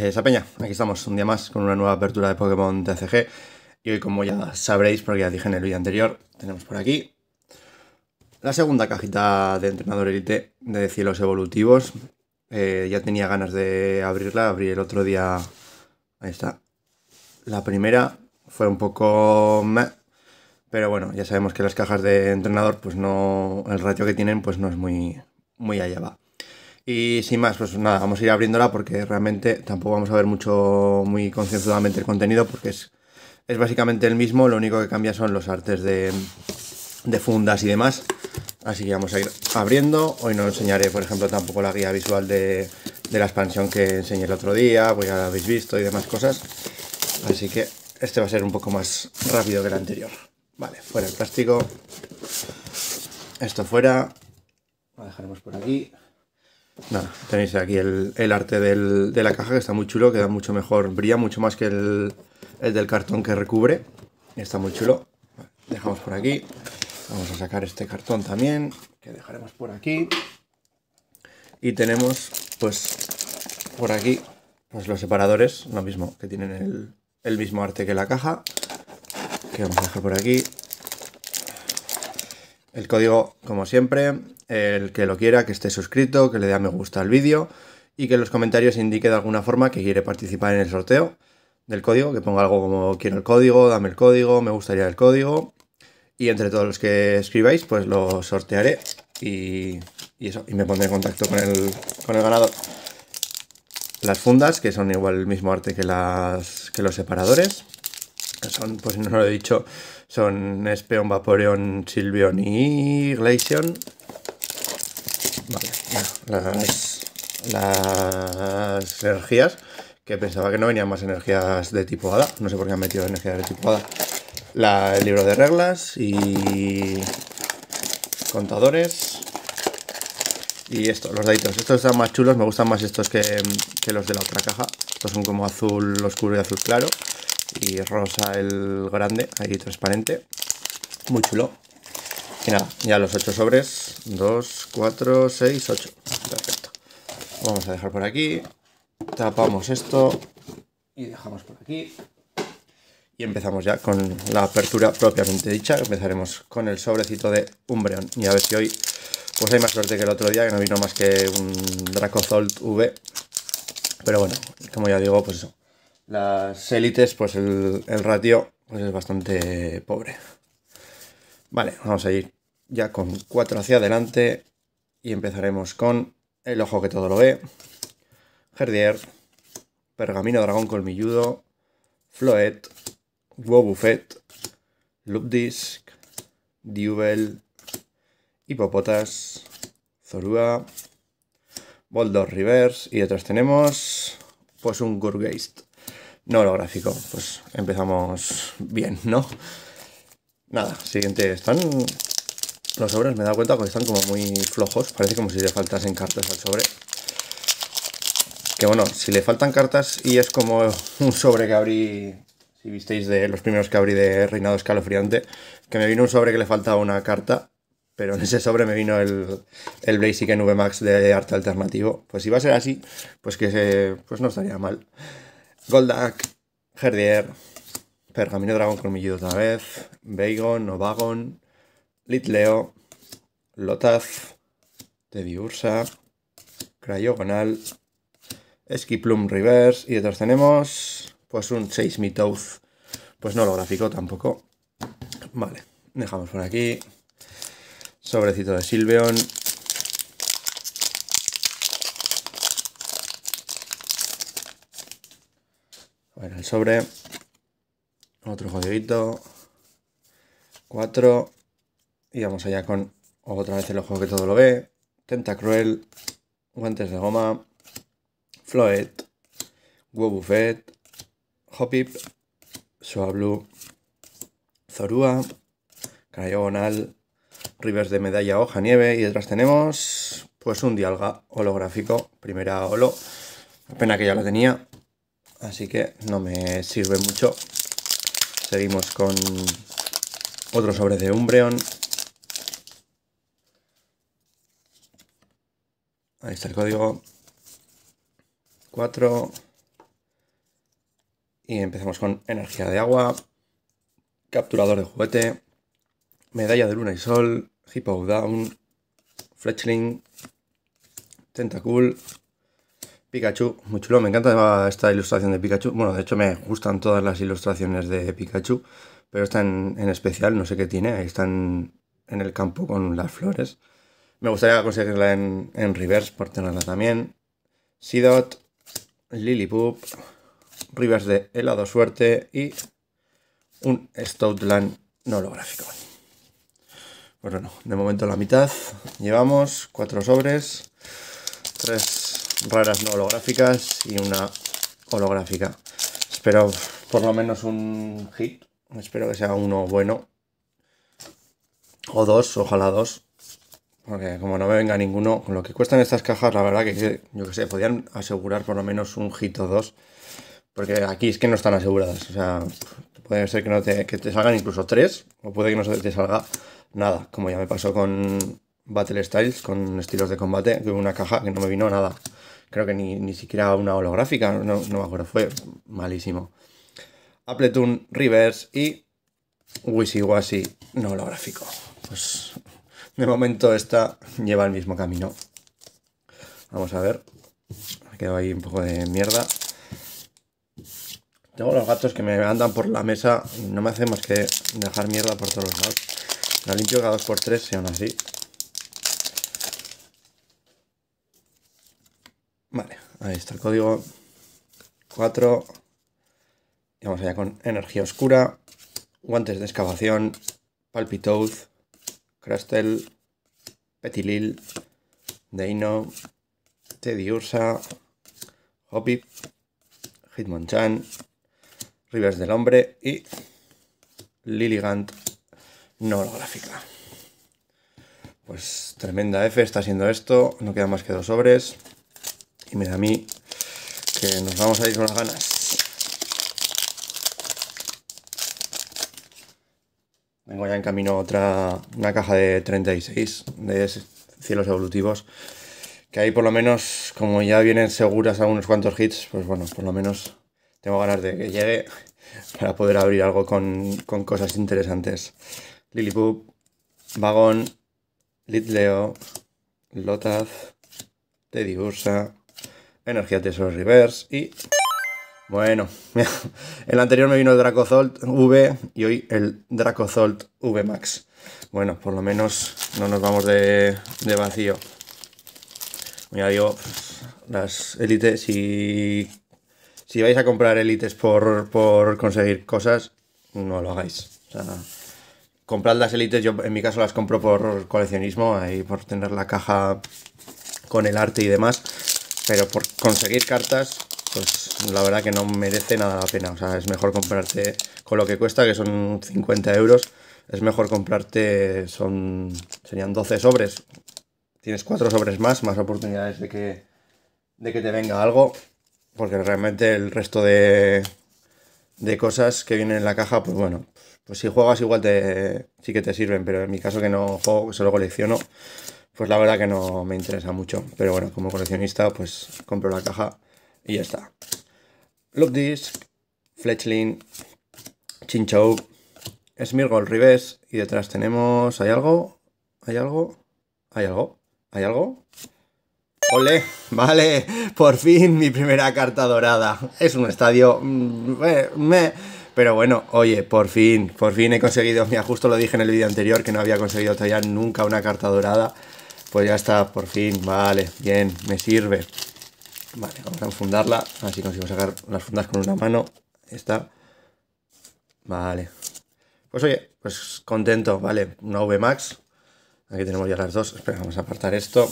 Eh, Esa peña, aquí estamos un día más con una nueva apertura de Pokémon TCG. Y hoy, como ya sabréis, porque ya dije en el vídeo anterior, tenemos por aquí la segunda cajita de entrenador elite de cielos evolutivos. Eh, ya tenía ganas de abrirla, abrí el otro día. Ahí está. La primera fue un poco. Meh, pero bueno, ya sabemos que las cajas de entrenador, pues no. El ratio que tienen, pues no es muy, muy allá va. Y sin más, pues nada, vamos a ir abriéndola porque realmente tampoco vamos a ver mucho, muy concienzudamente el contenido porque es, es básicamente el mismo, lo único que cambia son los artes de, fundas y demás. Así que vamos a ir abriendo. Hoy no enseñaré, por ejemplo, tampoco la guía visual de, la expansión que enseñé el otro día, pues ya la habéis visto y demás cosas. Así que este va a ser un poco más rápido que el anterior. Vale, fuera el plástico. Esto fuera. Lo dejaremos por aquí. Nada, tenéis aquí el, arte de la caja que está muy chulo, queda mucho mejor, brilla mucho más que el, del cartón que recubre. Está muy chulo. dejamos por aquí. Vamos a sacar este cartón también, que dejaremos por aquí. Y tenemos, pues, por aquí, pues los separadores, lo mismo, que tienen el, el mismo arte que la caja. Que vamos a dejar por aquí. El código, como siempre, el que lo quiera, que esté suscrito, que le dé a me gusta al vídeo y que en los comentarios indique de alguna forma que quiere participar en el sorteo del código, que ponga algo como quiero el código, dame el código, me gustaría el código. Y entre todos los que escribáis, pues lo sortearé y, eso, y me pondré en contacto con el, con el ganador. Las fundas, que son igual el mismo arte que, las, que los separadores son, pues no lo he dicho, son Espeon, Vaporeon, Silvion y Vale, las, las energías, que pensaba que no venían más energías de tipo hada, no sé por qué han metido energías de tipo hada. La, el libro de reglas y contadores y esto, los daditos. Estos están más chulos, me gustan más estos que, que los de la otra caja. Estos son como azul oscuro y azul claro rosa el grande, ahí transparente. Muy chulo. Y nada, ya los 8 sobres. 2, 4, 6, 8. Perfecto. Vamos a dejar por aquí. Tapamos esto y dejamos por aquí. Y empezamos ya con la apertura propiamente dicha. Empezaremos con el sobrecito de Umbreon. Y a ver si hoy pues hay más suerte que el otro día, que no vino más que un Dracozolt V. Pero bueno, como ya digo, pues eso las élites, pues el, ratio pues es bastante pobre. Vale, vamos a ir ya con cuatro hacia adelante y empezaremos con el ojo que todo lo ve, Herdier, Pergamino Dragón Colmilludo, Floet, Wobufet. Loopdisc, Diubel, Hipopotas, Zorua, Boldor Reverse y detrás tenemos pues un Gurgeist no lo gráfico, Pues empezamos bien, ¿no? Nada, siguiente. Están. Los sobres me he dado cuenta que están como muy flojos. Parece como si le faltasen cartas al sobre. Que bueno, si le faltan cartas y es como un sobre que abrí. Si visteis de los primeros que abrí de Reinado Escalofriante, que me vino un sobre que le faltaba una carta pero en ese sobre me vino el, el Blaziken VMAX de arte alternativo. Pues si va a ser así, pues que pues no estaría mal. Goldak, Herdier, Pergamino Dragón Colmilludo otra vez, Bagon, Novagon, Litleo, Lotaz, Ursa, Crayogonal, Esquiplum Reverse y detrás tenemos pues un Me Mitoth, pues no lo gráfico tampoco. Vale, dejamos por aquí, sobrecito de Silveon, el sobre. Otro jodidito. Cuatro. Y vamos allá con otra vez el ojo que todo lo ve. Tentacruel. Guantes de goma. Floet. Wobuffet. Hopip. Suablu. Zorúa. Crayogonal. Rivers de medalla hoja nieve. Y detrás tenemos pues un dialga holográfico. Primera holo. Pena que ya lo tenía así que no me sirve mucho. Seguimos con otro sobre de Umbreon. Ahí está el código. 4. Y empezamos con energía de agua, capturador de juguete, medalla de luna y sol, hippo down, fletchling, tentacool, Pikachu, muy chulo, me encanta esta ilustración de Pikachu. Bueno, de hecho me gustan todas las ilustraciones de Pikachu, pero esta en, especial, no sé qué tiene, ahí están en el campo con las flores. Me gustaría conseguirla en, reverse por tenerla también. Sidot, Lillipup, reverse de helado suerte y un Stoutland no holográfico. Pues bueno, de momento la mitad. Llevamos cuatro sobres, tres raras no holográficas y una holográfica. Espero por lo menos un hit. Espero que sea uno bueno. O dos, ojalá dos. Porque como no me venga ninguno, con lo que cuestan estas cajas, la verdad que yo que sé, podrían asegurar por lo menos un hit o dos. Porque aquí es que no están aseguradas. O sea, puede ser que, no te, que te salgan incluso tres. O puede que no te salga nada. Como ya me pasó con Battle Styles, con estilos de combate. Tuve una caja que no me vino nada creo que ni, siquiera una holográfica, no, me acuerdo, fue malísimo. Appleton Reverse y wishy no holográfico. Pues de momento esta lleva el mismo camino. Vamos a ver. Me quedo ahí un poco de mierda. Tengo los gatos que me andan por la mesa y no me hacen más que dejar mierda por todos lados. La limpio cada 2x3 si aún así Vale, ahí está el código. 4. Y vamos allá con energía oscura, guantes de excavación, Palpitouth, crustel, petilil, deino, ursa hoppy hitmonchan, rivers del hombre y lilligant no holográfica. Pues tremenda F está haciendo esto, no queda más que dos sobres. Y me da a mí que nos vamos a ir con las ganas. Vengo ya en camino otra, una caja de 36 de cielos evolutivos. Que ahí por lo menos, como ya vienen seguras unos cuantos hits, pues bueno, por lo menos tengo ganas de que llegue para poder abrir algo con, cosas interesantes. Lilipup, Vagón, Litleo, Lotaz, Teddy Bursa energía tesoro reverse y... Bueno, el anterior me vino el Dracozolt V y hoy el Dracozolt V Max. Bueno, por lo menos no nos vamos de, vacío. Mira, digo, las élites, si, si vais a comprar élites por, conseguir cosas, no lo hagáis. O comprad las élites, yo en mi caso las compro por coleccionismo, ahí por tener la caja con el arte y demás pero por conseguir cartas, pues la verdad que no merece nada la pena. O sea, es mejor comprarte con lo que cuesta, que son 50 euros. Es mejor comprarte, son serían 12 sobres. Tienes 4 sobres más, más oportunidades de que, de que te venga algo. Porque realmente el resto de, cosas que vienen en la caja, pues bueno, pues si juegas igual te, sí que te sirven. Pero en mi caso que no juego, que solo colecciono, pues la verdad que no me interesa mucho. Pero bueno, como coleccionista, pues compro la caja y ya está. Look Disc, Fletchling, Chinchou, Smirgol Ribes y detrás tenemos... ¿Hay algo? ¿Hay algo? ¿Hay algo? ¿Hay algo? ¡Ole! Vale, por fin mi primera carta dorada. Es un estadio... Mm, me, pero bueno, oye, por fin, por fin he conseguido, mira, justo lo dije en el vídeo anterior que no había conseguido todavía nunca una carta dorada. Pues ya está, por fin, vale, bien, me sirve. Vale, vamos a fundarla. así consigo sacar las fundas con una mano. está. Vale. Pues oye, pues contento, vale, una VMAX. Aquí tenemos ya las dos. Espera, vamos a apartar esto.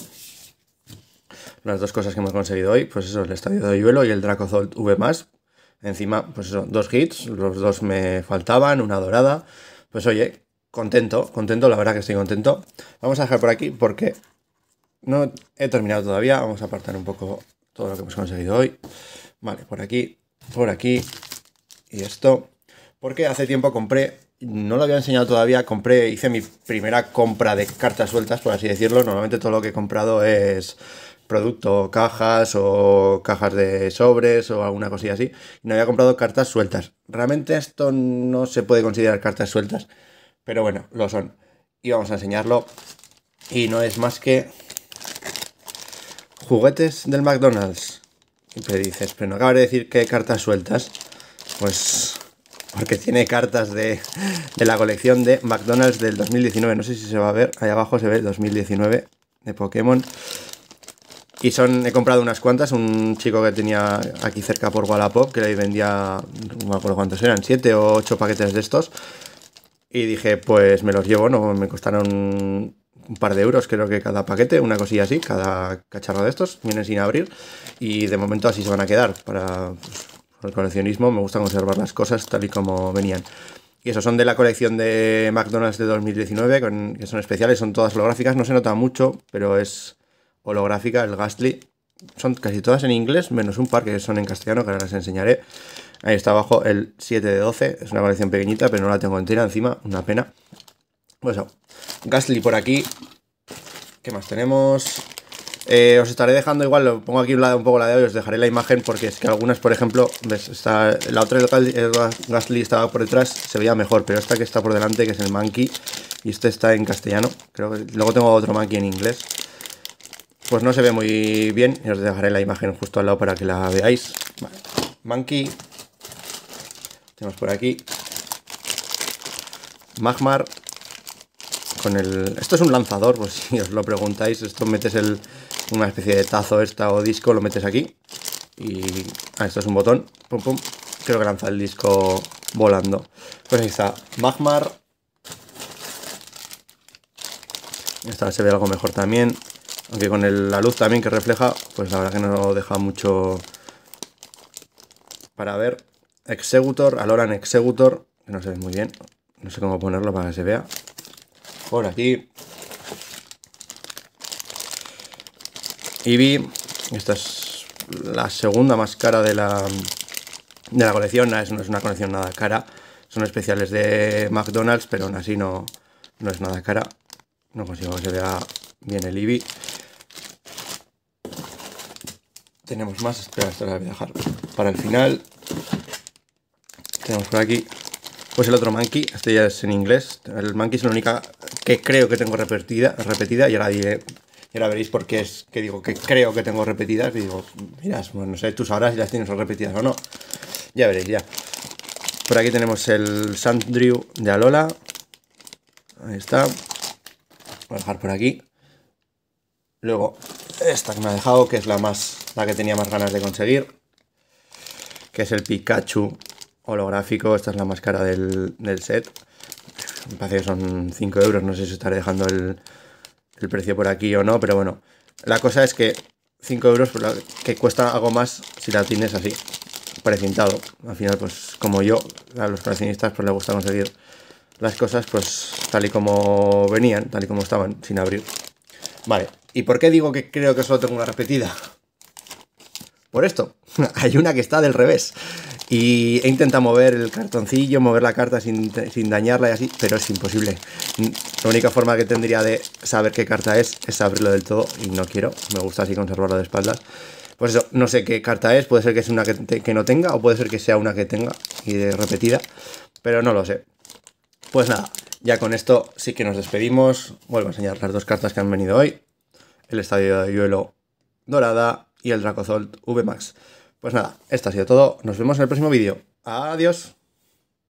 Las dos cosas que hemos conseguido hoy, pues eso, el estadio de Hielo y el Dracozolt V+. Encima, pues eso, dos hits, los dos me faltaban, una dorada. Pues oye, contento, contento, la verdad que estoy contento. Vamos a dejar por aquí porque no he terminado todavía. Vamos a apartar un poco todo lo que hemos conseguido hoy. Vale, por aquí, por aquí y esto. Porque hace tiempo compré, no lo había enseñado todavía, compré, hice mi primera compra de cartas sueltas, por así decirlo. Normalmente todo lo que he comprado es producto, cajas o cajas de sobres o alguna cosilla así. No había comprado cartas sueltas. Realmente esto no se puede considerar cartas sueltas pero bueno, lo son. Y vamos a enseñarlo. Y no es más que juguetes del McDonald's. Y te dices, pero no acabo de decir que cartas sueltas. Pues porque tiene cartas de, la colección de McDonald's del 2019. No sé si se va a ver, ahí abajo se ve 2019 de Pokémon. Y son, he comprado unas cuantas, un chico que tenía aquí cerca por Wallapop, que le vendía, no me acuerdo cuántos eran, siete o ocho paquetes de estos. Y dije, pues me los llevo, no me costaron un par de euros creo que cada paquete, una cosilla así, cada cacharro de estos, vienen sin abrir y de momento así se van a quedar. Para, pues, el coleccionismo me gusta conservar las cosas tal y como venían. Y eso, son de la colección de McDonald's de 2019, que son especiales, son todas holográficas, no se nota mucho, pero es holográfica el Gastly son casi todas en inglés, menos un par que son en castellano, que ahora les enseñaré. Ahí está abajo el 7 de 12, es una colección pequeñita, pero no la tengo entera encima, una pena. Pues eso, Gastly por aquí. ¿Qué más tenemos? Eh, os estaré dejando igual, lo pongo aquí un, lado, un poco la de hoy, os dejaré la imagen porque es que algunas, por ejemplo, la otra Gastly estaba por detrás, se veía mejor, pero esta que está por delante, que es el Monkey, y este está en castellano, creo que luego tengo otro Monkey en inglés pues no se ve muy bien. Y os dejaré la imagen justo al lado para que la veáis. Vale. Monkey. Tenemos por aquí. Magmar. Con el... Esto es un lanzador, pues si os lo preguntáis. Esto metes el... una especie de tazo esta o disco, lo metes aquí. Y... Ah, esto es un botón. Pum, pum. Creo que lanza el disco volando. Pues ahí está. Magmar. Esta se ve algo mejor también. Aunque con la luz también que refleja, pues la verdad que no deja mucho para ver. Executor, Aloran Executor, que no se ve muy bien. No sé cómo ponerlo para que se vea. Por aquí. Eevee, esta es la segunda más cara de la, de la colección. No es, no es una colección nada cara. Son especiales de McDonald's, pero aún así no, no es nada cara. No consigo que se vea bien el Eevee tenemos más. Espera, esto lo voy a dejar para el final. Tenemos por aquí. Pues el otro monkey, este ya es en inglés. El monkey es la única que creo que tengo repetida, repetida y ahora diré, veréis por qué es que digo que creo que tengo repetidas. Y digo, mira, bueno, no sé, tú sabrás si las tienes repetidas o no. Ya veréis, ya. Por aquí tenemos el Sandrew de Alola. Ahí está. Voy a dejar por aquí. Luego, esta que me ha dejado, que es la más la que tenía más ganas de conseguir, que es el Pikachu holográfico. Esta es la máscara del, del set. Me parece que son 5 euros, no sé si estaré dejando el, precio por aquí o no, pero bueno. La cosa es que 5 euros pues, que cuesta algo más si la tienes así, precintado. Al final, pues como yo, a los coleccionistas pues les gusta conseguir las cosas pues tal y como venían, tal y como estaban, sin abrir. Vale, ¿y por qué digo que creo que solo tengo una repetida? por esto. Hay una que está del revés. Y he intentado mover el cartoncillo, mover la carta sin, dañarla y así, pero es imposible. La única forma que tendría de saber qué carta es es abrirlo del todo y no quiero. Me gusta así conservarlo de espaldas. Pues eso, no sé qué carta es, puede ser que sea una que, no tenga o puede ser que sea una que tenga y de repetida, pero no lo sé. Pues nada, ya con esto sí que nos despedimos. Vuelvo a enseñar las dos cartas que han venido hoy. El estadio de hielo dorada y el Dracozolt VMAX. Pues nada, esto ha sido todo. Nos vemos en el próximo vídeo. Adiós.